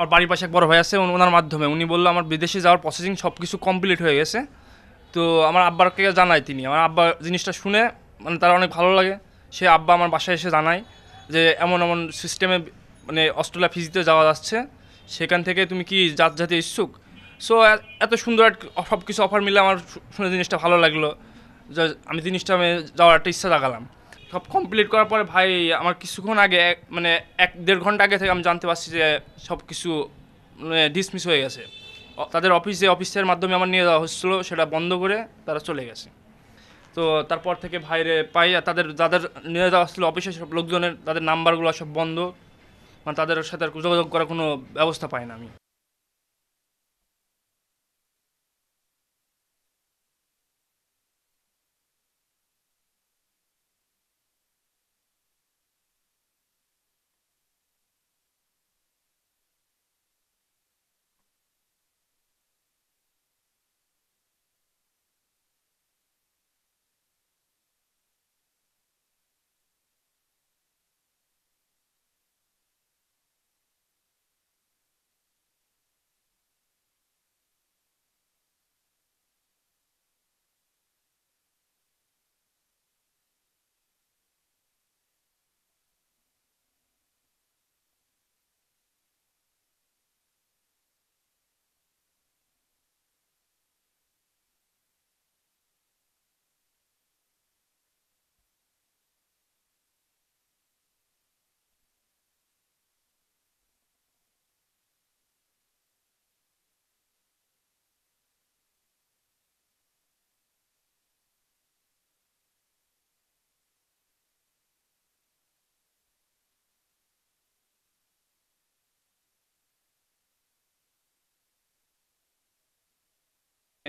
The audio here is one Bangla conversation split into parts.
আমার বাড়ির পাশে এক বড় ভাই আছে ওনার মাধ্যমে উনি বললো আমার বিদেশে যাওয়ার প্রসেসিং সব কিছু কমপ্লিট হয়ে গেছে তো আমার আব্বারকে জানায় তিনি আমার আব্বা জিনিসটা শুনে মানে তার অনেক ভালো লাগে সে আব্বা আমার বাসায় এসে জানায় যে এমন এমন সিস্টেমে মানে অস্ট্রেলিয়া ফিজিতে যাওয়া যাচ্ছে সেখান থেকে তুমি কি জাত জাতি ইচ্ছুক সো এত সুন্দর সব কিছু অফার মিলে আমার শুনে জিনিসটা ভালো লাগলো যে আমি জিনিসটা আমি যাওয়ার একটা ইচ্ছা জাগালাম সব কমপ্লিট করার পরে ভাই আমার কিছুক্ষণ আগে মানে এক দেড় ঘন্টা আগে থেকে আমি জানতে পারছি যে সব কিছু ডিসমিস মানে হয়ে গেছে তাদের অফিসে অফিসের মাধ্যমে আমার নিয়ে যাওয়া হচ্ছিলো সেটা বন্ধ করে তারা চলে গেছে তো তারপর থেকে ভাইরে পাই তাদের যাদের নিয়ে যাওয়া হচ্ছিলো অফিসে সব লোকজনের তাদের নাম্বারগুলো সব বন্ধ মানে তাদের সাথে যোগাযোগ করার কোনো ব্যবস্থা পাই না আমি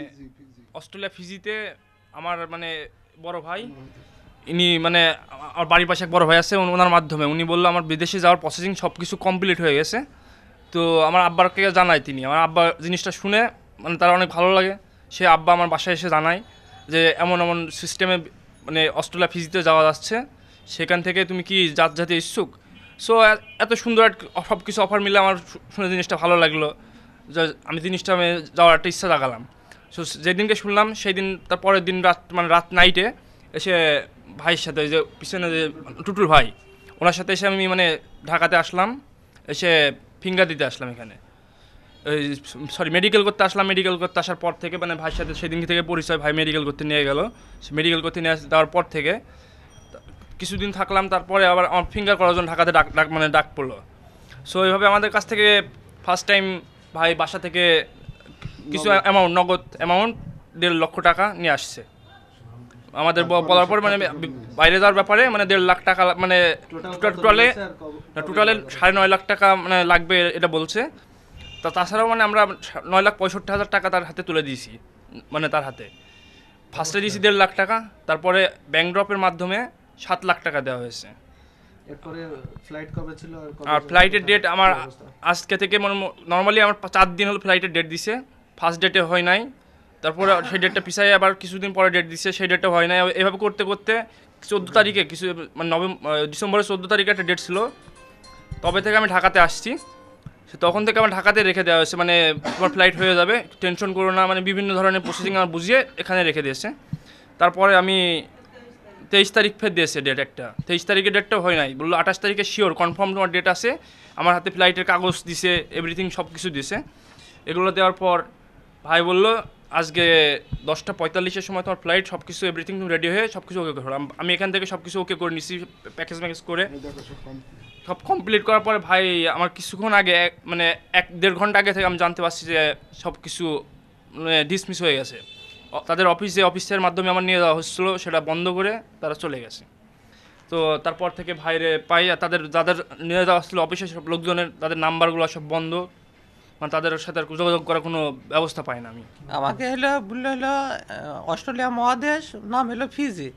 মানে অস্ট্রেলিয়া ফিজিতে আমার মানে বড় ভাই ইনি মানে আমার বাড়ির পাশে এক বড় ভাই আছে ওনার মাধ্যমে উনি বললো আমার বিদেশে যাওয়ার প্রসেসিং সব কিছু কমপ্লিট হয়ে গেছে তো আমার আব্বাকে জানায় তিনি আমার আব্বা জিনিসটা শুনে মানে তার অনেক ভালো লাগে সে আব্বা আমার বাসায় এসে জানায় যে এমন এমন সিস্টেমে মানে অস্ট্রেলিয়া ফিজিতে যাওয়া যাচ্ছে সেখান থেকে তুমি কি জাত জাতি ইচ্ছুক সো এত সুন্দর সব কিছু অফার মিলে আমার শুনে জিনিসটা ভালো লাগলো যে আমি জিনিসটা আমি যাওয়ার একটা ইচ্ছা জাগালাম সো যেদিনকে শুনলাম সেই দিন তার পরের দিন রাত মানে রাত নাইটে এসে ভাইয়ের সাথে যে পিছনে যে টুটুর ভাই ওনার সাথে এসে আমি মানে ঢাকাতে আসলাম এসে ফিঙ্গার দিতে আসলাম এখানে সরি মেডিকেল করতে আসলাম মেডিকেল করতে আসার পর থেকে মানে ভাইয়ের সাথে সেদিন থেকে পরিচয় ভাই মেডিকেল করতে নিয়ে গেল মেডিকেল করতে নিয়ে যাওয়ার পর থেকে কিছুদিন থাকলাম তারপরে আবার আমার ফিঙ্গার করার জন্য ঢাকাতে ডাক ডাক মানে ডাক পড়লো সো এইভাবে আমাদের কাছ থেকে ফার্স্ট টাইম ভাই বাসা থেকে কিছু অ্যামাউন্ট নগদ অ্যামাউন্ট দেড় লক্ষ টাকা নিয়ে আসছে আমাদের বলার পর মানে বাইরে যাওয়ার ব্যাপারে মানে দেড় লাখ টাকা মানে টোটালে টোটালে সাড়ে নয় লাখ টাকা মানে লাগবে এটা বলছে তা তাছাড়াও মানে আমরা নয় লাখ পঁয়ষট্টি হাজার টাকা তার হাতে তুলে দিয়েছি মানে তার হাতে ফার্স্টে দিয়েছি আচ্ছা। দেড় লাখ টাকা তারপরে ব্যাংক ড্রপের মাধ্যমে সাত লাখ টাকা দেওয়া হয়েছে আর ফ্লাইটের ডেট আমার আজকে থেকে মানে নর্মালি আমার চার দিন হলো ফ্লাইটের ডেট দিছে ফার্স্ট ডেটে হয় নাই তারপরে সেই ডেটটা পিছাই আবার কিছুদিন পরে ডেট দিচ্ছে সেই ডেটটা হয় নাই এভাবে করতে করতে চোদ্দো তারিখে কিছু মানে নভেম্বর ডিসেম্বরের চোদ্দো তারিখে একটা ডেট ছিল তবে থেকে আমি ঢাকাতে আসছি তখন থেকে আমার ঢাকাতে রেখে দেওয়া হয়েছে মানে তোমার ফ্লাইট হয়ে যাবে টেনশন করো না মানে বিভিন্ন ধরনের প্রসেসিং আমার বুঝিয়ে এখানে রেখে দিয়েছে তারপরে আমি তেইশ তারিখ ফের দিয়েছে ডেট একটা তেইশ তারিখের ডেটটা হয় নাই বললো আঠাশ তারিখে শিওর কনফার্ম তোমার ডেট আছে আমার হাতে ফ্লাইটের কাগজ দিছে এভরিথিং সব কিছু দিছে এগুলো দেওয়ার পর ভাই বলল আজকে দশটা পঁয়তাল্লিশের সময় তোমার ফ্লাইট সব কিছু এভরিথিং তুমি রেডি হয়ে সব কিছু ওকে করলাম আমি এখান থেকে সব কিছু ওকে করে নিছি প্যাকেজ ম্যাকেজ করে সব কমপ্লিট করার পরে ভাই আমার কিছুক্ষণ আগে মানে এক দেড় ঘন্টা আগে থেকে আমি জানতে পারছি যে সব কিছু মানে ডিসমিস হয়ে গেছে তাদের অফিসে অফিসের মাধ্যমে আমার নিয়ে যাওয়া হচ্ছিল সেটা বন্ধ করে তারা চলে গেছে তো তারপর থেকে ভাইরে পাই তাদের যাদের নিয়ে যাওয়া হচ্ছিলো অফিসে সব লোকজনের তাদের নাম্বারগুলো সব বন্ধ মানে তাদের সাথে আর যোগাযোগ করার কোনো ব্যবস্থা পাই না আমি আমাকে হলো বললো হলো অস্ট্রেলিয়া মহাদেশ নাম হলো ফিজি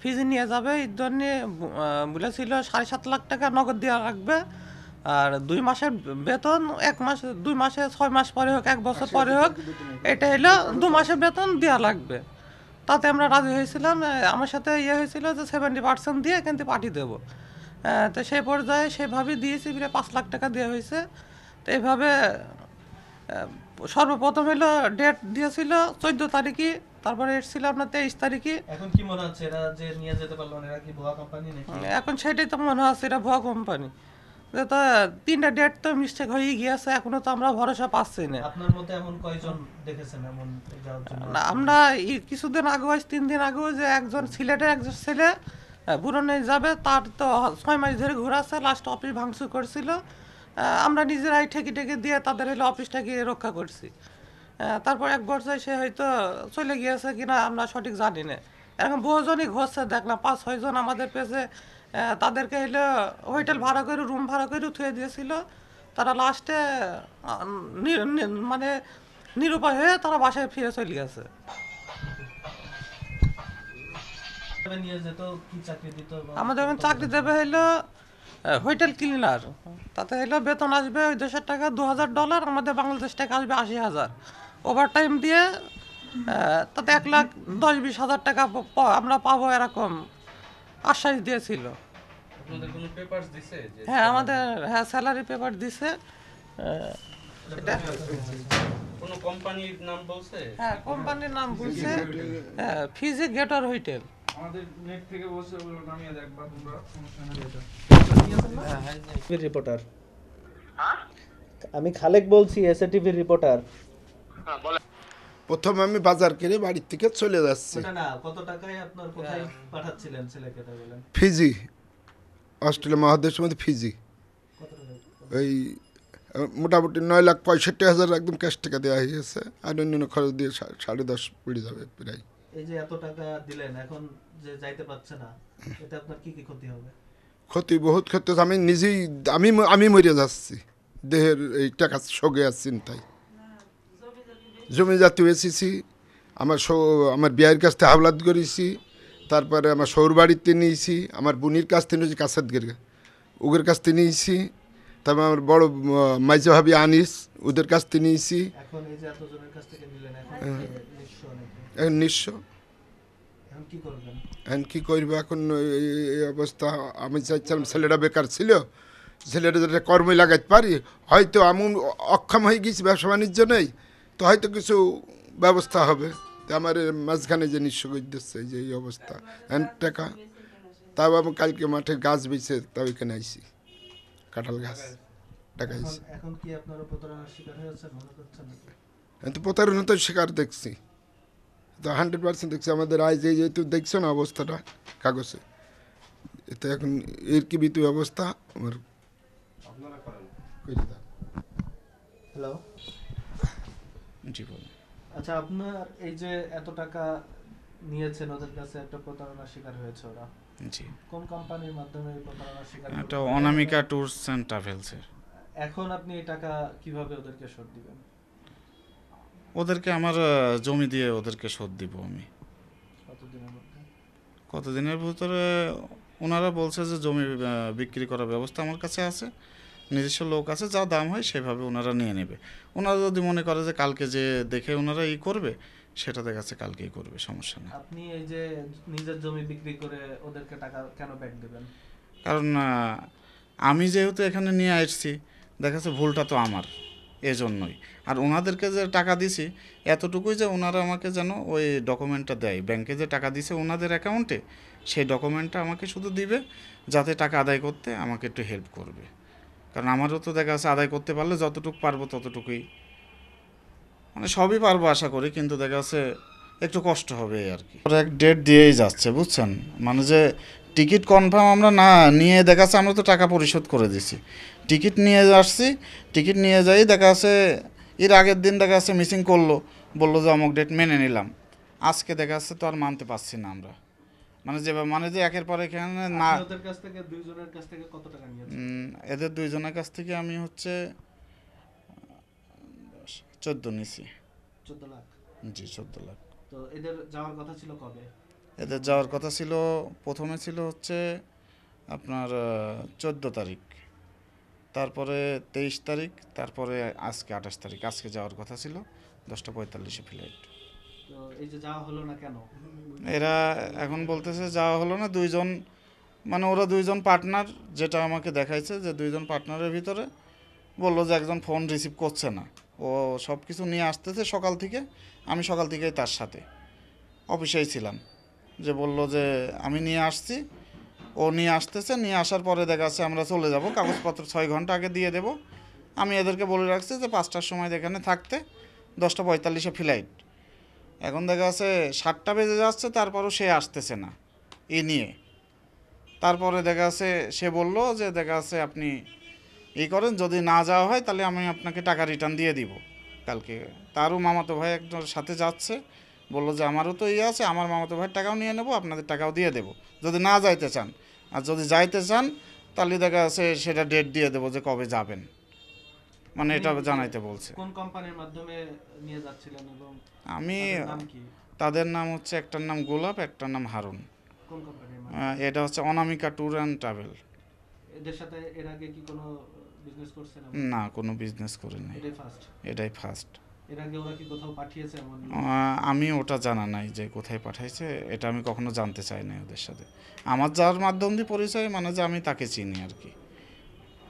ফিজি নিয়ে যাবে এর জন্য বলেছিল সাড়ে সাত লাখ টাকা নগদ দেওয়া রাখবে আর দুই মাসের বেতন এক মাস দুই মাসে ছয় মাস পরে হোক এক বছর পরে হোক এটা হলো দু মাসের বেতন দেওয়া লাগবে তাতে আমরা রাজি হয়েছিলাম আমার সাথে ইয়ে হয়েছিল যে সেভেন্টি পার্সেন্ট দিয়ে কিন্তু পাঠিয়ে দেবো তো সেই পর্যায়ে সেভাবে দিয়েছি বলে পাঁচ লাখ টাকা দেওয়া হয়েছে তো এইভাবে সর্বপ্রথম হলো ডেট দিয়েছিল চোদ্দ তারিখে তারপরে এসেছিল আপনার তেইশ তারিখে এখন কি মনে হচ্ছে এরা যে নিয়ে যেতে পারলো এরা কি ভুয়া কোম্পানি এখন সেটাই তো মনে হচ্ছে এটা ভুয়া কোম্পানি তো তিনটা ডেট তো মিস্টেক হয়ে গিয়েছে এখনো তো আমরা ভরসা পাচ্ছি না আপনার মতে এমন কয়জন দেখেছেন এমন আমরা কিছুদিন আগে তিন দিন আগে যে একজন সিলেটের একজন ছেলে বুড়ো যাবে তার তো ছয় মাস ধরে ঘুরাছে লাস্ট অফিস ভাঙচুর করছিল আমরা নিজেরাই ঠেকে ঠেকে দিয়ে তাদের হলো অফিসটা গিয়ে রক্ষা করছি তারপর এক বছর সে হয়তো চলে গিয়েছে কিনা আমরা সঠিক জানি না এরকম বহুজনই ঘটছে দেখলাম পাঁচ ছয়জন আমাদের পেছে তাদেরকে হইলো হোটেল ভাড়া করে রুম ভাড়া করে থুয়ে দিয়েছিল তারা লাস্টে মানে নিরুপায় হয়ে তারা বাসায় ফিরে চলে গেছে আমাদের চাকরি দেবে হইলো হোটেল হ্যাঁ, ক্লিনার তাতে হলো বেতন আসবে ওই দেশের টাকা দু হাজার ডলার আমাদের বাংলাদেশ টাকা আসবে আশি হাজার ওভার টাইম দিয়ে তাতে এক লাখ দশ বিশ হাজার টাকা আমরা পাবো এরকম আশ্বাস দিয়েছিল হ্যাঁ আমাদের হ্যাঁ স্যালারি পেপার দিছে কোম্পানির নাম বলছে হ্যাঁ কোম্পানির নাম বলছে ফিজি গেটর হোটেল রিপোর্টার হ্যাঁ? আমি খালেক বলছি এসএ টিভির রিপোর্টার প্রথমে আমি বাজার কিনে বাড়ির থেকে চলে যাচ্ছি কত টাকায় আপনার কোথায় হ্যাঁ। পাঠাচ্ছিলেন ছেলেকে বলেন ফিজি অস্ট্রেলিয়া মহাদেশের মধ্যে ফিজি এই মোটামুটি নয় লাখ পঁয়ষট্টি হাজার একদম ক্যাশ টাকা দেওয়া হয়েছে আর অন্যান্য খরচ দিয়ে সাড়ে দশ পড়ে যাবে প্রায় এই যে এত টাকা দিলেন এখন যে যাইতে পারছে না এটা আপনার কি কি ক্ষতি হবে ক্ষতি বহুত ক্ষেত্রে আমি নিজেই আমি আমি মরে যাচ্ছি দেহের এই টাকা সঙ্গে আর তাই জমি জাতি এসেছি আমার আমার বিয়ের কাছ থেকে হাওলাত করেছি তারপরে আমার শহর বাড়িতে নিয়েছি আমার বোনির কাছ থেকে নিয়েছি কাছাত গেরে ওগের কাছ থেকে নিয়েছি তারপর আমার বড় মাইজা ভাবি আনিস ওদের কাছ থেকে নিয়েছি এখন হ্যাঁ। নিঃস্ব এখন কী করবো এখন এই অবস্থা আমি চাইছিলাম ছেলেটা বেকার ছিল ছেলেটা যেটা কর্মে লাগাইতে পারি হয়তো এমন অক্ষম হয়ে গেছি ব্যবসা বাণিজ্য নেই তো হয়তো কিছু ব্যবস্থা হবে আমার মাঝখানে যে নিঃস্ব করতেছে যে এই অবস্থা টাকা তাও আমি কালকে মাঠে গাছ বেছে তাও এখানে আইসি কাঁঠাল গাছ ঢাকায় এখন কি আপনারা প্রতারণার শিকার মনে করছেন আমি তো প্রতারণা তো শিকার দেখছি তো হান্ড্রেড পার্সেন্ট দেখছি আমাদের আয় যে যেহেতু দেখছো না অবস্থাটা কাগজে এতে এখন এর কি বিতু অবস্থা আমার হ্যালো জি বলুন আচ্ছা আপনার এই যে এত টাকা নিয়েছেন ওদের কাছে একটা প্রতারণার শিকার হয়েছে ওরা জি কোন কোম্পানির মাধ্যমে এটা অনামিকা ট্যুরস এন্ড ট্রাভেলসের এখন আপনি এই টাকা কিভাবে ওদেরকে শোধ দিবেন ওদেরকে আমার জমি দিয়ে ওদেরকে শোধ দিব আমি কতদিনের ভিতরে ওনারা বলছে যে জমি বিক্রি করার ব্যবস্থা আমার কাছে আছে নিজস্ব লোক আছে যা দাম হয় সেভাবে ওনারা নিয়ে নেবে ওনারা যদি মনে করে যে কালকে যে দেখে ওনারা ই করবে সেটা দেখা কালকেই করবে সমস্যা না আপনি এই যে নিজের জমি বিক্রি করে ওদেরকে টাকা কেন ব্যাক দেবেন কারণ আমি যেহেতু এখানে নিয়ে আসছি দেখা যাচ্ছে ভুলটা তো আমার এজন্যই আর ওনাদেরকে যে টাকা দিছি এতটুকুই যে ওনারা আমাকে যেন ওই ডকুমেন্টটা দেয় ব্যাংকে যে টাকা দিছে ওনাদের অ্যাকাউন্টে সেই ডকুমেন্টটা আমাকে শুধু দিবে যাতে টাকা আদায় করতে আমাকে একটু হেল্প করবে কারণ আমারও তো দেখা যাচ্ছে আদায় করতে পারলে যতটুকু পারবো ততটুকুই মানে সবই পারবো আশা করি কিন্তু দেখা যাচ্ছে একটু কষ্ট হবে আর কি এক ডেট দিয়েই যাচ্ছে বুঝছেন মানে যে টিকিট কনফার্ম আমরা না নিয়ে দেখা যাচ্ছে আমরা তো টাকা পরিশোধ করে দিছি টিকিট নিয়ে আসছি টিকিট নিয়ে যাই দেখা যাচ্ছে এর আগের দিন দেখা যাচ্ছে মিসিং করলো বললো যে অমুক ডেট মেনে নিলাম আজকে দেখা যাচ্ছে তো আর মানতে পারছি না আমরা মানে যে মানে যে একের পর এখানে না এদের দুইজনের কাছ থেকে আমি হচ্ছে চোদ্দ নিছি চোদ্দ লাখ জি চোদ্দ লাখ তো এদের যাওয়ার কথা ছিল কবে এদের যাওয়ার কথা ছিল প্রথমে ছিল হচ্ছে আপনার চোদ্দ তারিখ তারপরে তেইশ তারিখ তারপরে আজকে আঠাশ তারিখ আজকে যাওয়ার কথা ছিল দশটা পঁয়তাল্লিশে ফ্লাইট এই যে যাওয়া হলো না কেন এরা এখন বলতেছে যাওয়া হলো না দুইজন মানে ওরা দুইজন পার্টনার যেটা আমাকে দেখাইছে যে দুইজন পার্টনারের ভিতরে বললো যে একজন ফোন রিসিভ করছে না ও সব কিছু নিয়ে আসতেছে সকাল থেকে আমি সকাল থেকেই তার সাথে অফিসেই ছিলাম যে বলল যে আমি নিয়ে আসছি ও নিয়ে আসতেছে নিয়ে আসার পরে দেখা যাচ্ছে আমরা চলে যাব কাগজপত্র ছয় ঘন্টা আগে দিয়ে দেব আমি এদেরকে বলে রাখছি যে পাঁচটার সময় এখানে থাকতে দশটা পঁয়তাল্লিশে ফ্লাইট এখন দেখা যাচ্ছে সাতটা বেজে যাচ্ছে তারপরও সে আসতেছে না এ নিয়ে তারপরে দেখা যাচ্ছে সে বলল যে দেখা যাচ্ছে আপনি এ করেন যদি না যাওয়া হয় তাহলে আমি আপনাকে টাকা রিটার্ন দিয়ে দিব কালকে তারও মামাতো ভাই একজন সাথে যাচ্ছে বললো যে আমারও তো ইয়ে আছে আমার মামাতো ভাইয়ের টাকাও নিয়ে নেবো আপনাদের টাকাও দিয়ে দেবো যদি না যাইতে চান আর যদি যাইতে চান তাহলে দেখা আছে সেটা ডেট দিয়ে দেবো যে কবে যাবেন মানে এটা জানাইতে বলছে কোন কোম্পানির মাধ্যমে নিয়ে যাচ্ছিলেন এবং আমি তাদের নাম হচ্ছে একটার নাম গোলাপ একটার নাম হারুন এটা হচ্ছে অনামিকা ট্যুর অ্যান্ড ট্রাভেল এদের সাথে এর আগে কি কোনো বিজনেস করছেন না কোনো বিজনেস করিনি এটাই ফার্স্ট এটাই ফার্স্ট এর আগে ওরা কি কোথাও পাঠিয়েছে এমন আমি ওটা জানা নাই যে কোথায় পাঠাইছে এটা আমি কখনো জানতে চাই না ওদের সাথে আমার যার মাধ্যম দিয়ে পরিচয় মানে যে আমি তাকে চিনি আর কি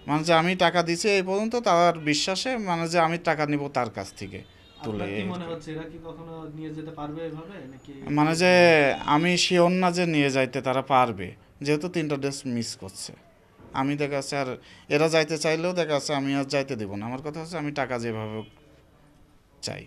মানে যে আমি টাকা দিছি এই পর্যন্ত তার বিশ্বাসে মানে যে আমি টাকা নিব তার কাছ থেকে তুলে মানে যে আমি শিওর না যে নিয়ে যাইতে তারা পারবে যেহেতু তিনটা ড্রেস মিস করছে আমি দেখা যাচ্ছে আর এরা যাইতে চাইলেও দেখা যাচ্ছে আমি আর যাইতে দেবো না আমার কথা হচ্ছে আমি টাকা যেভাবে চাই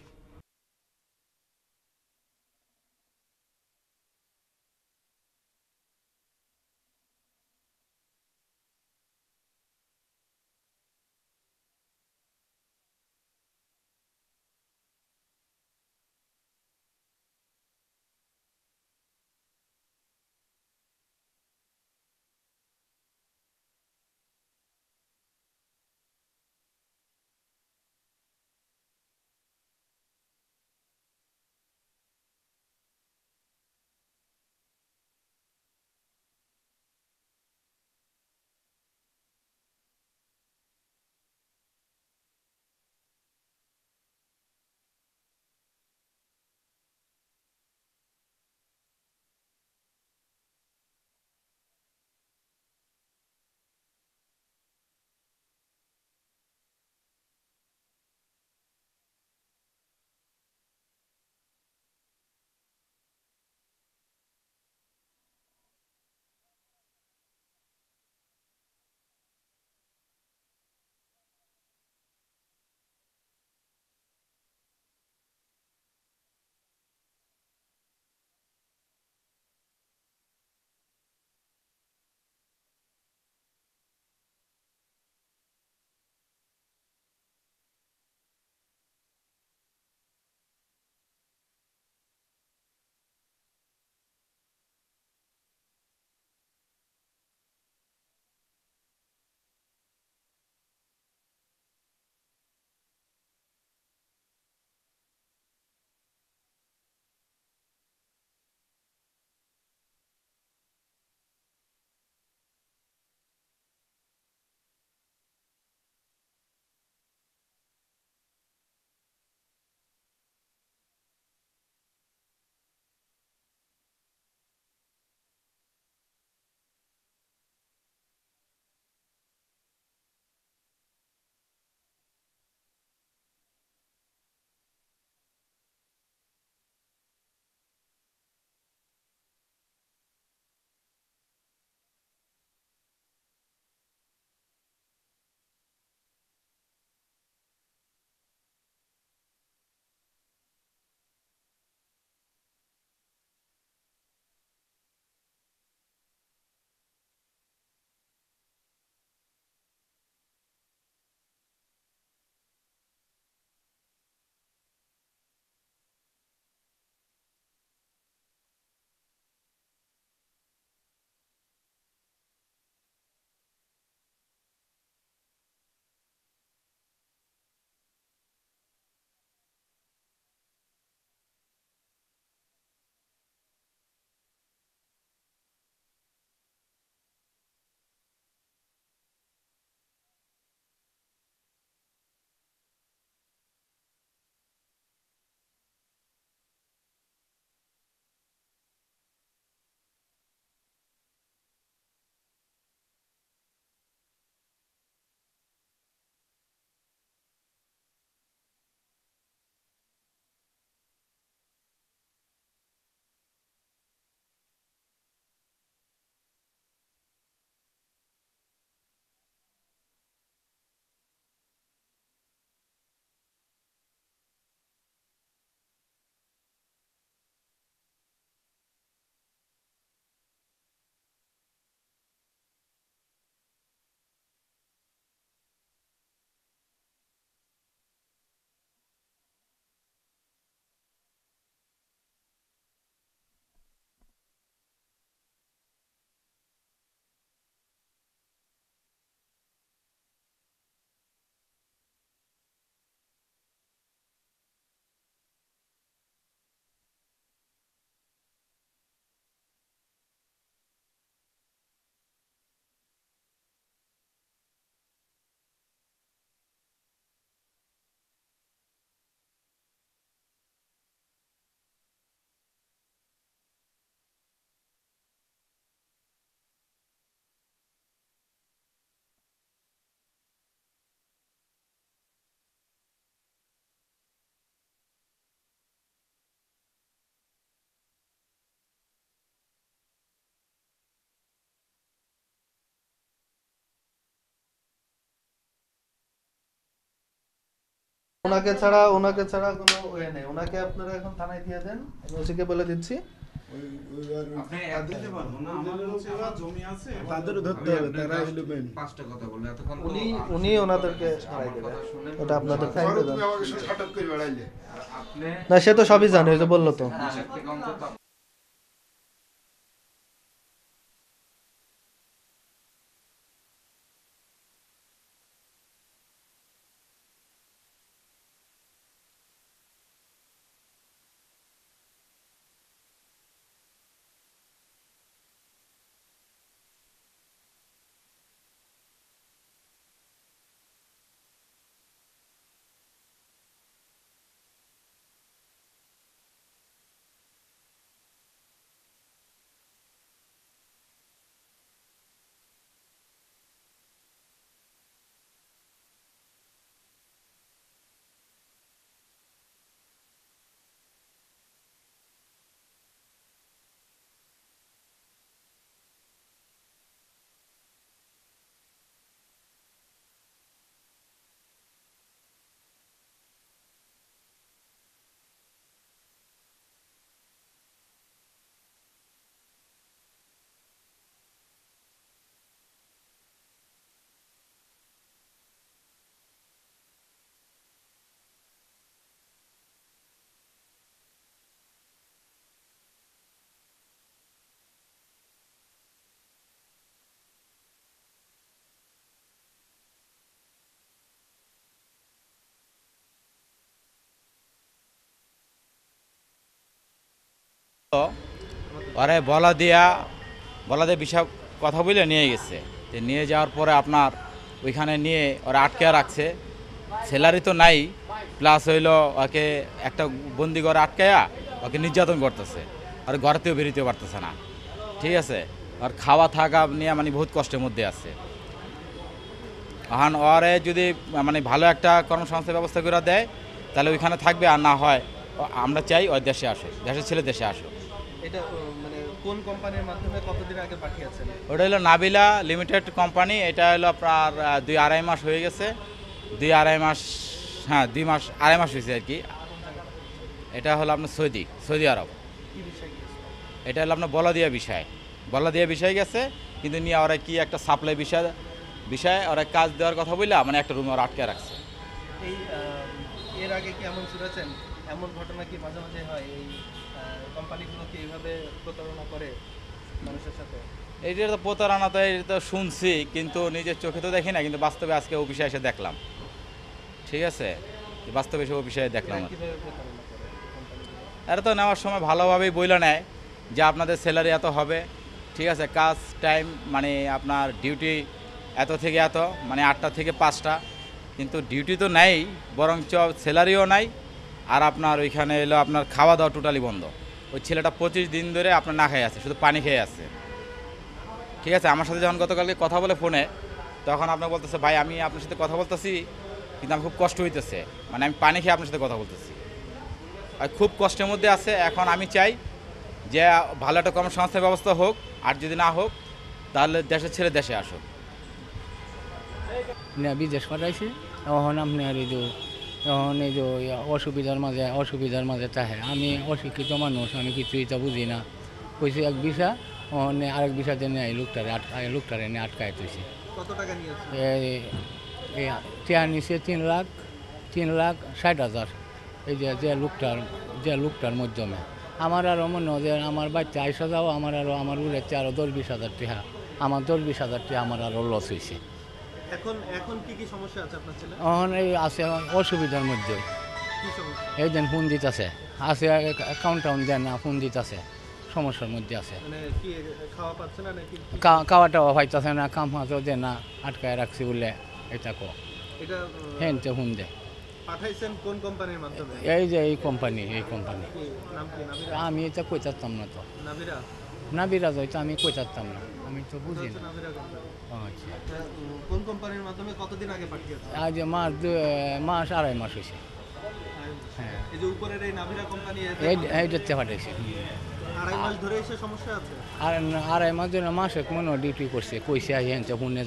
ওনাকে ছাড়া ওনাকে ছাড়া কোনো ওয়ে নেই ওনাকে আপনারা এখন থানায় দিয়ে দেন আমি ওসিকে বলে দিচ্ছি উনি ওনাদেরকে না সে তো সবই জানে ওই যে বললো তো ওরে বলা দিয়া বলা দিয়ে বিষয় কথা বলে নিয়ে গেছে নিয়ে যাওয়ার পরে আপনার ওইখানে নিয়ে ওরা আটকে রাখছে স্যালারি তো নাই প্লাস হইল ওকে একটা বন্দি ঘরে আটকায়া ওকে নির্যাতন করতেছে আর ঘরেতেও বেরোতে পারতেছে না ঠিক আছে আর খাওয়া থাকা নিয়ে মানে বহুত কষ্টের মধ্যে আছে এখন ওরে যদি মানে ভালো একটা কর্মসংস্থান ব্যবস্থা করে দেয় তাহলে ওইখানে থাকবে আর না হয় আমরা চাই ওই দেশে আসে দেশের ছেলে দেশে আসুক এটা মানে কোন কোম্পানির ওটা হলো নাবিলা লিমিটেড কোম্পানি এটা হলো আপনার দুই আড়াই মাস হয়ে গেছে দুই আড়াই মাস হ্যাঁ দুই মাস আড়াই মাস হয়েছে আর কি এটা হলো আপনার সৌদি সৌদি আরব এটা হলো আপনার বলাদিয়া বিষয় বলাদিয়া বিষয় গেছে কিন্তু নিয়ে ওরা কি একটা সাপ্লাই বিষয় বিষয় ওরা কাজ দেওয়ার কথা বললা মানে একটা রুম ওরা আটকে রাখছে এর আগে কি এমন শুনেছেন এমন ঘটনা কি মাঝে মাঝে হয় এই কোম্পানিগুলোকে এইটা তো প্রতারণা তো এটা তো শুনছি কিন্তু নিজের চোখে তো দেখি না কিন্তু বাস্তবে আজকে অফিসে এসে দেখলাম ঠিক আছে বাস্তবে এসে অফিসে দেখলাম এটা তো নেওয়ার সময় ভালোভাবেই বইলা নেয় যে আপনাদের স্যালারি এত হবে ঠিক আছে কাজ টাইম মানে আপনার ডিউটি এত থেকে এত মানে আটটা থেকে পাঁচটা কিন্তু ডিউটি তো নেই বরঞ্চ স্যালারিও নাই আর আপনার ওইখানে এলো আপনার খাওয়া দাওয়া টোটালি বন্ধ ওই ছেলেটা পঁচিশ দিন ধরে আপনার না খেয়ে আছে শুধু পানি খেয়ে আছে ঠিক আছে আমার সাথে যখন গতকালকে কথা বলে ফোনে তখন আপনাকে বলতেছে ভাই আমি আপনার সাথে কথা বলতেছি কিন্তু আমার খুব কষ্ট হইতেছে মানে আমি পানি খেয়ে আপনার সাথে কথা বলতেছি আর খুব কষ্টের মধ্যে আছে এখন আমি চাই যে ভালো একটা কর্মসংস্থার ব্যবস্থা হোক আর যদি না হোক তাহলে দেশের ছেড়ে দেশে আসুক বিদেশ পাঠাইছে তখন আপনি আর এখন এই যে অসুবিধার মাঝে অসুবিধার মাঝে তাহে হ্যাঁ, আমি অশিক্ষিত মানুষ আমি কিছুই তো বুঝি না কইছি এক বিষা অনে আরেক বিশাতে নেয় লোকটারে আটকা লোকটারে নিয়ে আটকায় তুইছি কত নিচে তিন লাখ তিন লাখ ষাট হাজার এই যে যে লোকটার যে লোকটার মাধ্যমে আমার আরও মনে হয় যে আমার বাচ্চা আইসা যাও আমার আরও আমার উড়েতে আরও দশ বিশ হাজার টাকা আমার দশ বিশ হাজার টাকা আমার আরও লস হয়েছে এখন এই আছে অসুবিধার মধ্যে এই দেন ফোন দিতে আছে আছে কাউন্টাউন দেন না ফোন দিতে আছে সমস্যার মধ্যে আছে মানে খাওয়া টাওয়া পাইতেছে না কাম হাতে দে না আটকায় রাখছি বলে এটা কো হ্যাঁ তো দে এই যে এই কোম্পানি এই কোম্পানি আমি এটা কইতাম না তো না বিরাজ হয়তো আমি কোচাতাম না আমি তো বুঝি না আচ্ছা। আজ মাস মাস আড়াই মাস হয়েছে হ্যাঁ। পাঠিয়েছে আর আড়াই ডিউটি করছে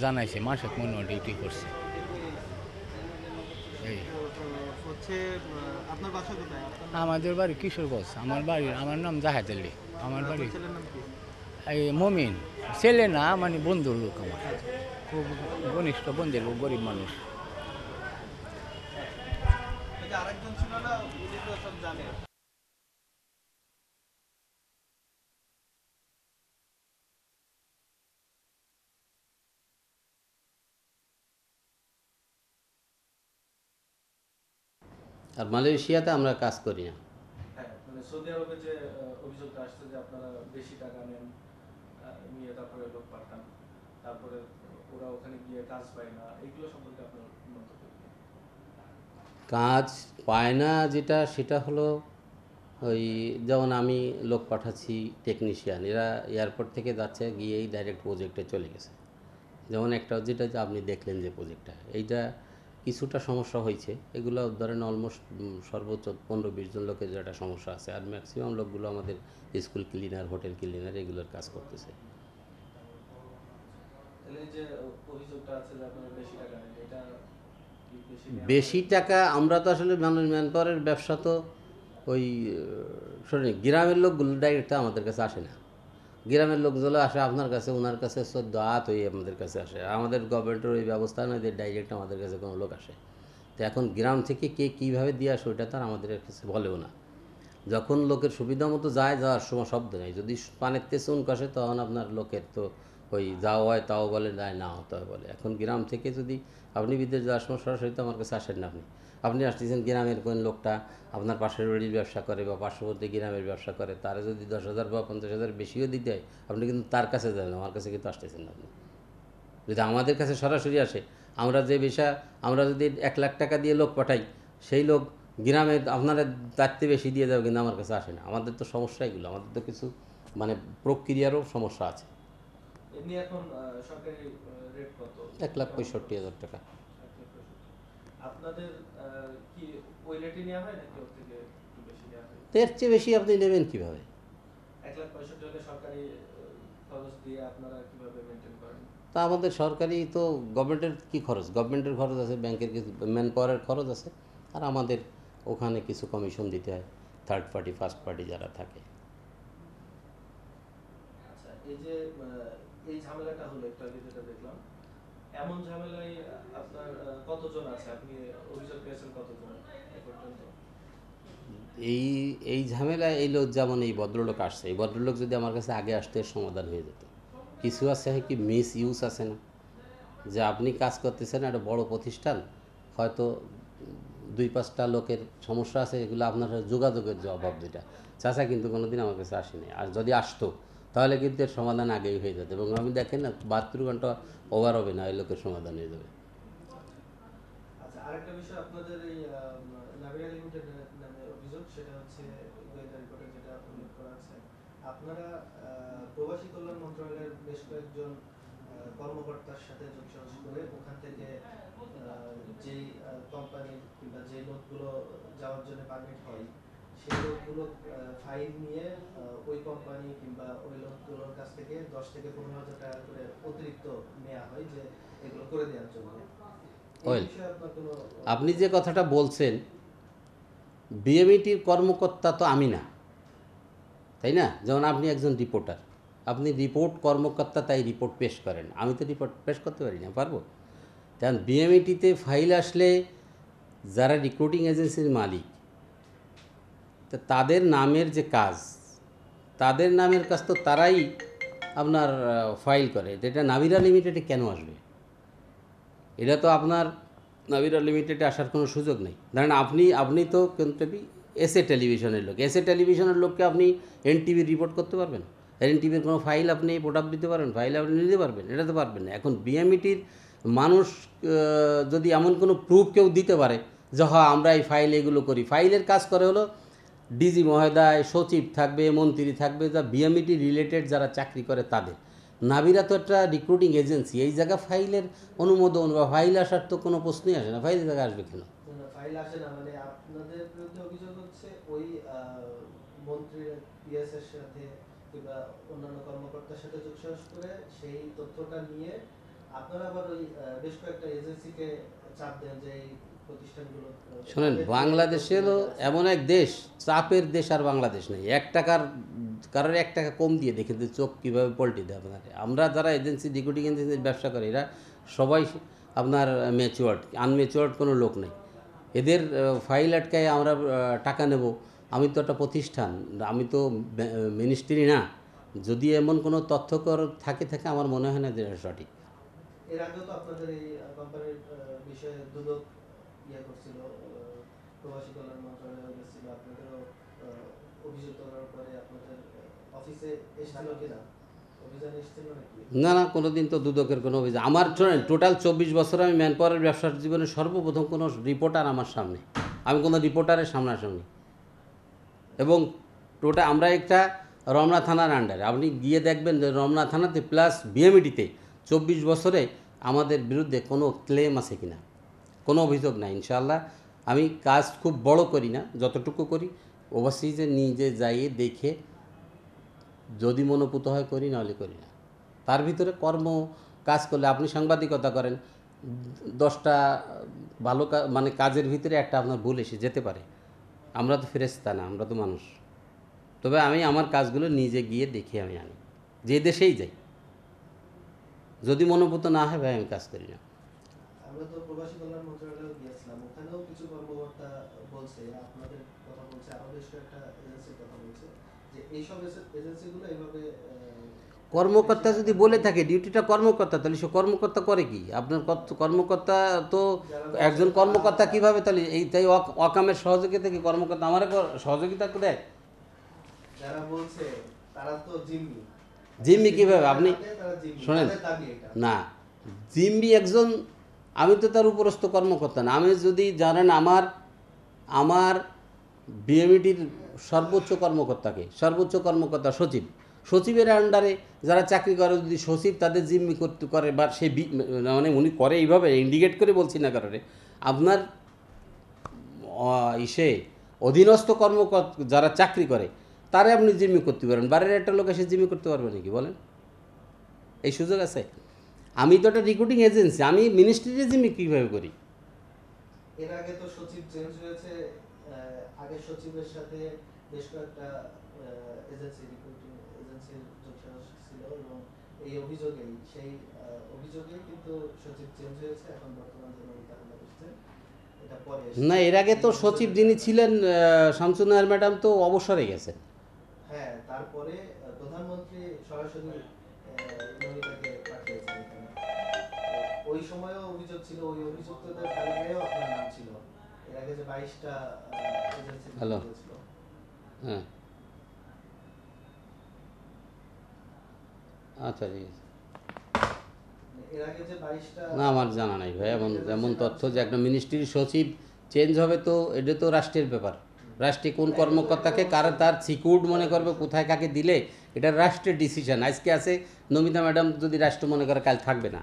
জানাইছে ডিউটি করছে আমাদের বাড়ি কিশোরগঞ্জ আমার বাড়ি আমার নাম জাহেদ আলী আমার বাড়ি এই মমিন ছেলে না মানে বন্ধুর লোক আমার খুব ঘনিষ্ঠ বন্ধুর লোক গরিব মানুষ আর মালয়েশিয়াতে আমরা কাজ করি না হ্যাঁ, মানে সৌদি আরবে যে অভিযোগটা আসছে যে আপনারা বেশি টাকা নেন তারপরে লোক পাঠান তারপরে ওরা ওখানে গিয়ে কাজ পায় না এগুলো সম্পর্কে আপনার কাজ পায় না যেটা সেটা হলো ওই যেমন আমি লোক পাঠাচ্ছি টেকনিশিয়ান এরা এয়ারপোর্ট থেকে যাচ্ছে গিয়েই ডাইরেক্ট প্রজেক্টে চলে গেছে যেমন একটা যেটা যে আপনি দেখলেন যে প্রজেক্টটা এইটা কিছুটা সমস্যা হয়েছে এগুলো ধরেন অলমোস্ট সর্বোচ্চ পনেরো বিশ জন লোকের যেটা সমস্যা আছে আর ম্যাক্সিমাম লোকগুলো আমাদের স্কুল ক্লিনার হোটেল ক্লিনার এগুলোর কাজ করতেছে বেশি টাকা আমরা তো আসলে মানুষ ম্যান পাওয়ারের ব্যবসা তো ওই শোনে গ্রামের লোকগুলো ডাইরেক্ট আমাদের কাছে আসে না গ্রামের লোকগুলো আসে আপনার কাছে ওনার কাছে সদ্য হাত হয়ে আমাদের কাছে আসে আমাদের গভর্নমেন্টের ওই ব্যবস্থা নয় যে ডাইরেক্ট আমাদের কাছে কোনো লোক আসে তো এখন গ্রাম থেকে কে কীভাবে দিয়ে আসে ওইটা তার আমাদের কাছে বলেও না যখন লোকের সুবিধা মতো যায় যাওয়ার সময় শব্দ নেই যদি পানের তেসে উনকাশে তখন আপনার লোকের তো ওই যাও হয় তাও বলে যায় না হতে হয় বলে এখন গ্রাম থেকে যদি আপনি বিদেশ যাওয়ার সময় সরাসরি তো আমার কাছে আসেন না আপনি আপনি আসতেছেন গ্রামের কোন লোকটা আপনার পাশের বাড়ির ব্যবসা করে বা পার্শ্ববর্তী গ্রামের ব্যবসা করে তারা যদি দশ হাজার বা পঞ্চাশ হাজার বেশিও দিতে হয় আপনি কিন্তু তার কাছে যাবেন আমার কাছে কিন্তু আসতেছেন না আপনি যদি আমাদের কাছে সরাসরি আসে আমরা যে বিষয় আমরা যদি এক লাখ টাকা দিয়ে লোক পাঠাই সেই লোক গ্রামে আপনারা দায়িত্বে বেশি দিয়ে যাবে কিন্তু আমার কাছে আসে না আমাদের তো সমস্যা এগুলো আমাদের তো কিছু মানে প্রক্রিয়ারও সমস্যা আছে এমনি এখন সরকারি রেট কত এক লাখ পঁয়ষট্টি হাজার টাকা আপনাদের কি ওই রেটে নেওয়া হয় নাকি ওর থেকে বেশি নেওয়া হয় এর চেয়ে বেশি আপনি নেবেন কিভাবে এক লাখ পঁয়ষট্টি হাজার সরকারি খরচ দিয়ে আপনারা কিভাবে মেনটেন করেন তা আমাদের সরকারি তো গভর্নমেন্টের কি খরচ গভর্নমেন্টের খরচ আছে ব্যাংকের কিছু ম্যান পাওয়ারের খরচ আছে আর আমাদের ওখানে কিছু কমিশন দিতে হয় থার্ড পার্টি ফার্স্ট পার্টি যারা থাকে আচ্ছা এই যে এই ঝামেলাটা হলো একটু আগে যেটা দেখলাম এমন ঝামেলায় আপনার কতজন আছে আপনি অভিযোগ পেয়েছেন কতজন পর্যন্ত এই এই ঝামেলা এই লোক যেমন এই ভদ্রলোক আসছে এই ভদ্রলোক যদি আমার কাছে আগে আসতে সমাধান হয়ে যেত কিছু আছে হ্যাঁ কি মিস ইউজ আছে না যে আপনি কাজ করতেছেন একটা বড় প্রতিষ্ঠান হয়তো দুই পাঁচটা লোকের সমস্যা আছে এগুলো আপনার যোগাযোগের যে অভাব যেটা চাচা কিন্তু কোনোদিন আমার কাছে আসেনি আর যদি আসতো তাহলে কিন্তু এর সমাধান আগেই হয়ে যেত এবং আমি দেখেন না বাহাত্তর ঘন্টা ওভার হবে না এই লোকের সমাধান হয়ে যাবে আচ্ছা, আরেকটা বিষয় আপনাদের এই লিমিটেড অভিযোগ সেটা হচ্ছে যেটা উল্লেখ করা আছে আপনারা প্রবাসী কল্যাণ মন্ত্রণালয়ের বেশ কয়েকজন কর্মকর্তার সাথে করে ওখান থেকে যেই কোম্পানি কিংবা যেই লোকগুলো যাওয়ার জন্য পারমিট হয় সেগুলো নিয়ে ওই কিংবা ওই লোকগুলোর কাছ থেকে দশ থেকে পনেরো হাজার টাকা করে অতিরিক্ত নেওয়া হয় যে এগুলো করে দেওয়ার জন্য আপনি যে কথাটা বলছেন বিএমইটির কর্মকর্তা তো আমি না তাই না যেমন আপনি একজন রিপোর্টার আপনি রিপোর্ট কর্মকর্তা তাই রিপোর্ট পেশ করেন আমি তো রিপোর্ট পেশ করতে পারি না পারবো কারণ বিএমইটিতে ফাইল আসলে যারা রিক্রুটিং এজেন্সির মালিক তো তাদের নামের যে কাজ তাদের নামের কাজ তো তারাই আপনার ফাইল করে এটা নাভিরা লিমিটেডে কেন আসবে এটা তো আপনার নাবিরা লিমিটেডে আসার কোনো সুযোগ নেই ধরেন আপনি আপনি তো কিন্তু এসে টেলিভিশনের লোক এসে টেলিভিশনের লোককে আপনি টিভির রিপোর্ট করতে পারবেন এন টিভির কোনো ফাইল আপনি আপ দিতে পারেন ফাইল আপনি নিতে পারবেন এটা তো পারবেন না এখন বিএমইটির e মানুষ যদি এমন কোনো প্রুফ কেউ দিতে পারে যে হ হ্যাঁ, আমরা এই ফাইল এগুলো করি ফাইলের কাজ করে হলো ডিজি মহোদয় সচিব থাকবে মন্ত্রী থাকবে যা বিএমইটি রিলেটেড e যারা চাকরি করে তাদের নাবিরা তো একটা রিক্রুটিং এজেন্সি এই জায়গা ফাইলের অনুমোদন বা ফাইল আসার তো কোনো প্রশ্নই আসে না ফাইল জায়গা আসবে কেন ফাইল আসে না মানে আপনাদের বিরুদ্ধে অভিযোগ হচ্ছে ওই মন্ত্রীর সাথে কিংবা অন্যান্য কর্মকর্তার সাথে যোগসাহস করে সেই তথ্যটা নিয়ে আপনারা আবার ওই বেশ কয়েকটা এজেন্সিকে চাপ দেন যে শোনেন বাংলাদেশেরও এমন এক দেশ চাপের দেশ আর বাংলাদেশ নেই এক টাকার কারোর এক টাকা কম দিয়ে দেখেন যে চোখ কীভাবে পল্টি দেয় আপনার আমরা যারা এজেন্সি ডিকুটিং এজেন্সি ব্যবসা করে এরা সবাই আপনার ম্যাচুয়ার্ড আনম্যাচুয়ার্ড কোনো লোক নেই এদের ফাইল আটকায় আমরা টাকা নেব আমি তো একটা প্রতিষ্ঠান আমি তো মিনিস্ট্রি না যদি এমন কোনো তথ্যকর থাকে থাকে আমার মনে হয় না যে সঠিক এর তো আপনাদের এই বিষয়ে দুদক ইয়া করছিল প্রবাসী কল্যাণ মন্ত্রণালয় গেছিল আপনাদেরও অভিযোগ করার পরে আপনাদের অফিসে এসেছিল কিনা না না কোনো দিন তো দুদকের কোনো অভিযোগ আমার টোটাল চব্বিশ বছর আমি ম্যান পাওয়ারের ব্যবসার জীবনে সর্বপ্রথম কোনো রিপোর্টার আমার সামনে আমি কোনো রিপোর্টারের সামনাসামনি এবং টোটা আমরা একটা রমনা থানার আন্ডারে আপনি গিয়ে দেখবেন যে রমনা থানাতে প্লাস বিএমইডিতে চব্বিশ বছরে আমাদের বিরুদ্ধে কোনো ক্লেম আছে কিনা কোনো অভিযোগ নাই ইনশাল্লাহ আমি কাজ খুব বড় করি না যতটুকু করি ওভারসিজে নিজে যাইয়ে দেখে যদি মনোপুত হয় করি নাহলে করি না তার ভিতরে কর্ম কাজ করলে আপনি সাংবাদিকতা করেন দশটা ভালো মানে কাজের ভিতরে একটা আপনার ভুল এসে যেতে পারে আমরা তো ফেরেস্তা না আমরা তো মানুষ তবে আমি আমার কাজগুলো নিজে গিয়ে দেখে আমি আনি যে দেশেই যাই যদি মনোপুত না হয় ভাই আমি কাজ করি না আমরা তো প্রবাসী কল্যাণ মন্ত্রণালয়ে গিয়েছিলাম ওখানেও কিছু কর্মকর্তা বলছে আপনাদের কথা বলছে আরো বেশ কয়েকটা এজেন্সির কথা বলছে যে এইসব এজেন্সি গুলো এইভাবে কর্মকর্তা যদি বলে থাকে ডিউটিটা কর্মকর্তা তাহলে সে কর্মকর্তা করে কি আপনার কর্মকর্তা তো একজন কর্মকর্তা কিভাবে তাহলে এই তাই অকামের সহযোগিতা থেকে কর্মকর্তা আমার সহযোগিতা দেয় যারা বলছে তারা তো জিম্মি জিম্মি কীভাবে আপনি শোনেন না জিম্মি একজন আমি তো তার উপরস্থ কর্মকর্তা না আমি যদি জানেন আমার আমার বিএমিটির সর্বোচ্চ কর্মকর্তাকে সর্বোচ্চ কর্মকর্তা সচিব সচিবের আন্ডারে যারা চাকরি করে যদি সচিব তাদের জিম্মি করতে করে বা সে মানে উনি করে এইভাবে ইন্ডিকেট করে বলছি না কারণে আপনার ইসে অধীনস্থ কর্মকর্তা যারা চাকরি করে তারে আপনি জিম্মি করতে পারেন বাইরের একটা লোক এসে জিম্মি করতে পারবে নাকি বলেন এই সুযোগ আছে আমি তো একটা রিক্রুটিং এজেন্সি আমি মিনিস্ট্রি জিমি কীভাবে করি এর আগে তো সচিব চেঞ্জ হয়েছে আগে সচিবের সাথে বেশ কয়েকটা এজেন্সি রিক্রুটিং এজেন্সির ছিল এই অভিযোগে সেই অভিযোগে কিন্তু সচিব চেঞ্জ হয়েছে এখন বর্তমান না এর আগে তো সচিব যিনি ছিলেন শামসুনার ম্যাডাম তো অবসরে গেছেন হ্যাঁ তারপরে প্রধানমন্ত্রী সরাসরি নমিতাকে ওই সময়ও অভিযোগ ছিল ওই অভিযুক্তদের তালিকায়ও আপনার নাম ছিল এর আগে যে বাইশটা হ্যালো হ্যাঁ আচ্ছা ঠিক আছে না আমার জানা নাই ভাই এমন যেমন তথ্য যে একটা মিনিস্ট্রির সচিব চেঞ্জ হবে তো এটা তো রাষ্ট্রের ব্যাপার রাষ্ট্রে কোন কর্মকর্তাকে কার তার সিকিউরড মনে করবে কোথায় কাকে দিলে এটা রাষ্ট্রের ডিসিশন আজকে আছে নমিতা ম্যাডাম যদি রাষ্ট্র মনে করে কাল থাকবে না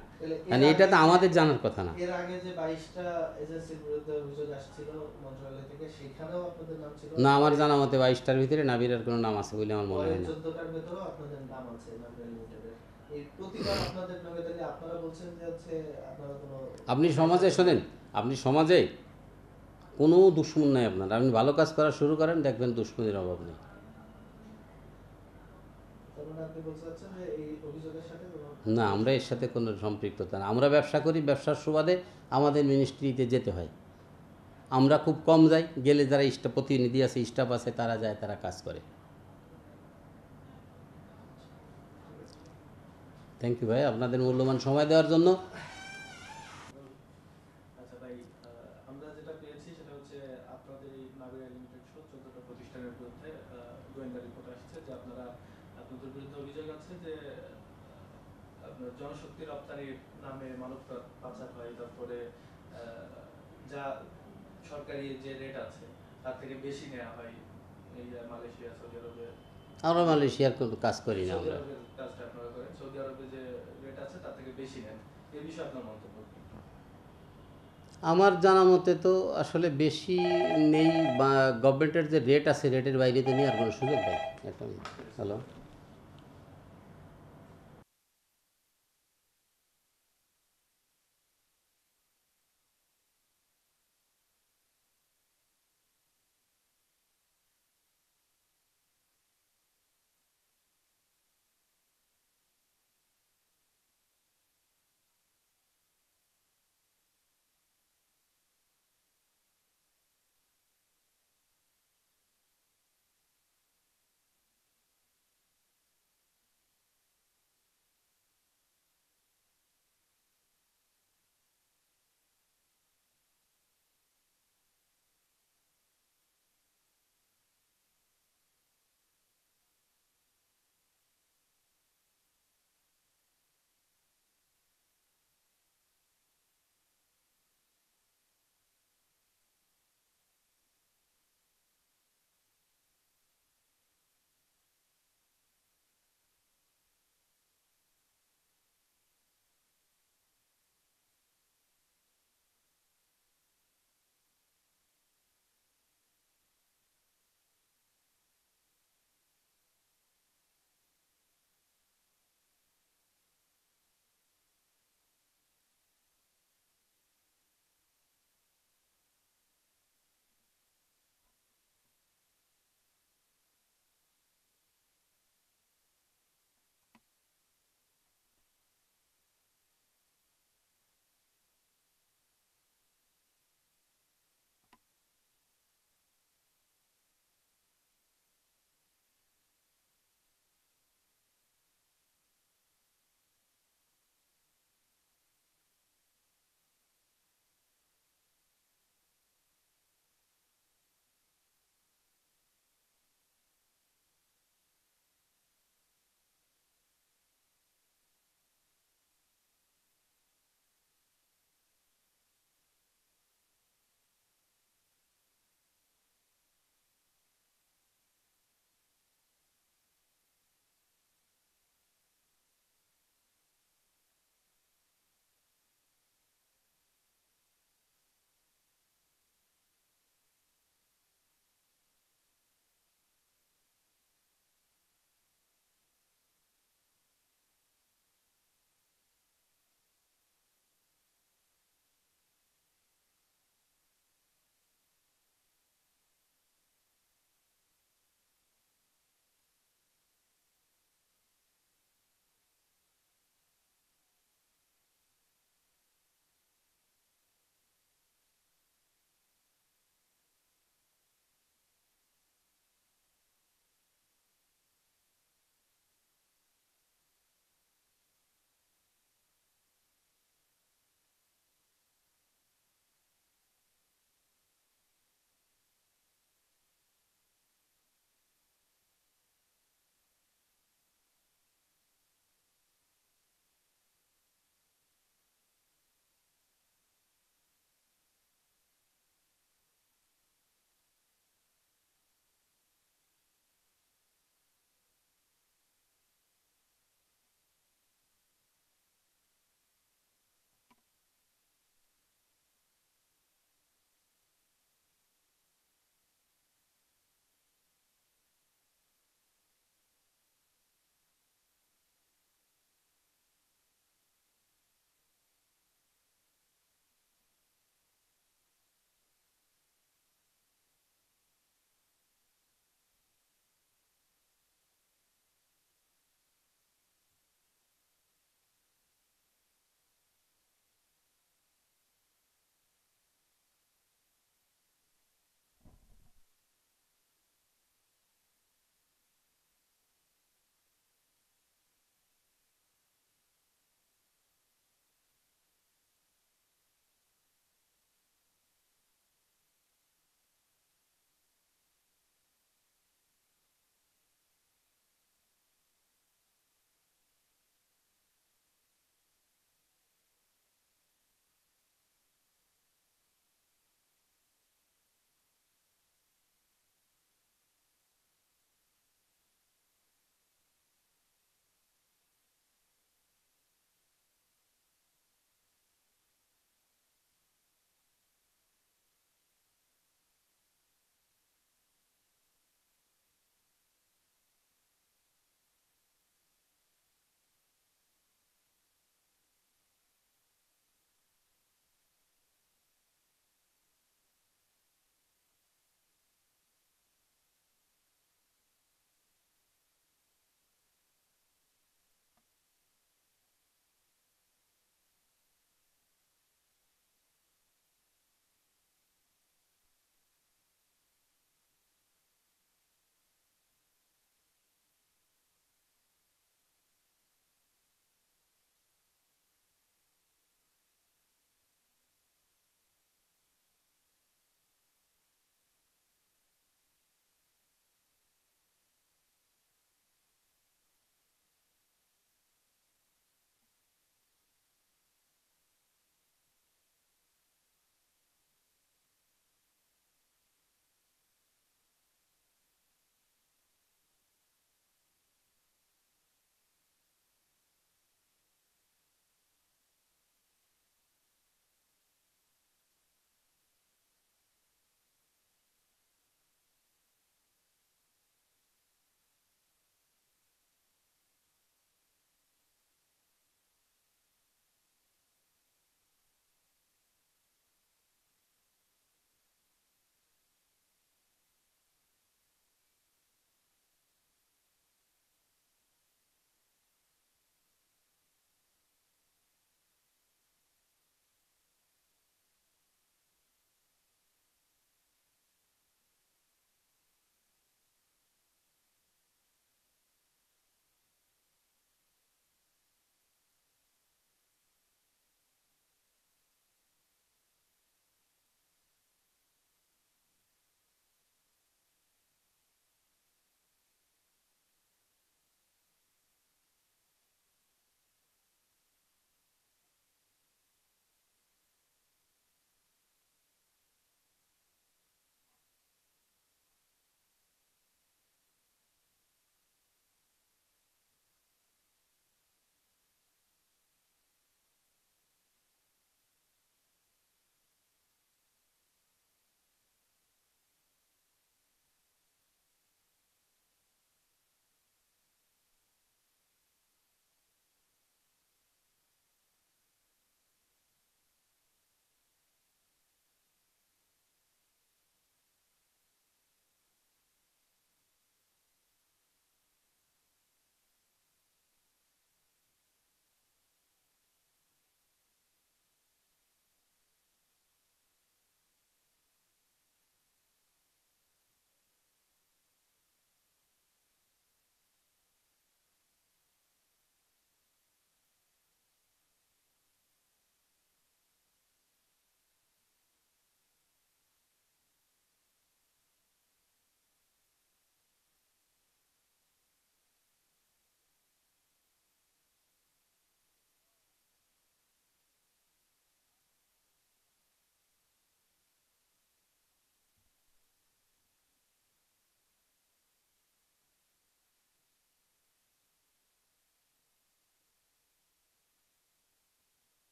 মানে এটা তো আমাদের জানার কথা না না আমার জানা মতে বাইশটার ভিতরে নাবিরার কোনো নাম আছে বলে আমার মনে হয় না আপনি সমাজে শোনেন আপনি সমাজে কোনো দুশ্মন নাই আপনার আপনি ভালো কাজ করা শুরু করেন দেখবেন দুশ্মনের অভাব নেই মানে না আমরা এর সাথে কোনো সম্পৃক্ততা না আমরা ব্যবসা করি ব্যবসার সুবাদে আমাদের মিনিস্ট্রিতে যেতে হয় আমরা খুব কম যাই গেলে যারা স্টাফ প্রতিনিধি আছে স্টাফ আছে তারা যায় তারা কাজ করে থ্যাংক ইউ ভাই আপনাদের মূল্যবান সময় দেওয়ার জন্য সরকারি নামে মানব পাচার হয় তারপরে যা সরকারি যে রেট আছে তার থেকে বেশি নেওয়া হয় এই মালয়েশিয়া সৌদি আরবে আমরা মালয়েশিয়ার কাজ করি না আমরা কাজটা আপনারা করেন সৌদি আরবে যে রেট আছে তার থেকে বেশি নেন এই বিষয়ে আপনার মন্তব্য আমার জানা মতে তো আসলে বেশি নেই বা গভর্নমেন্টের যে রেট আছে রেটের বাইরে তো নিয়ে আর কোনো সুযোগ নেই হ্যালো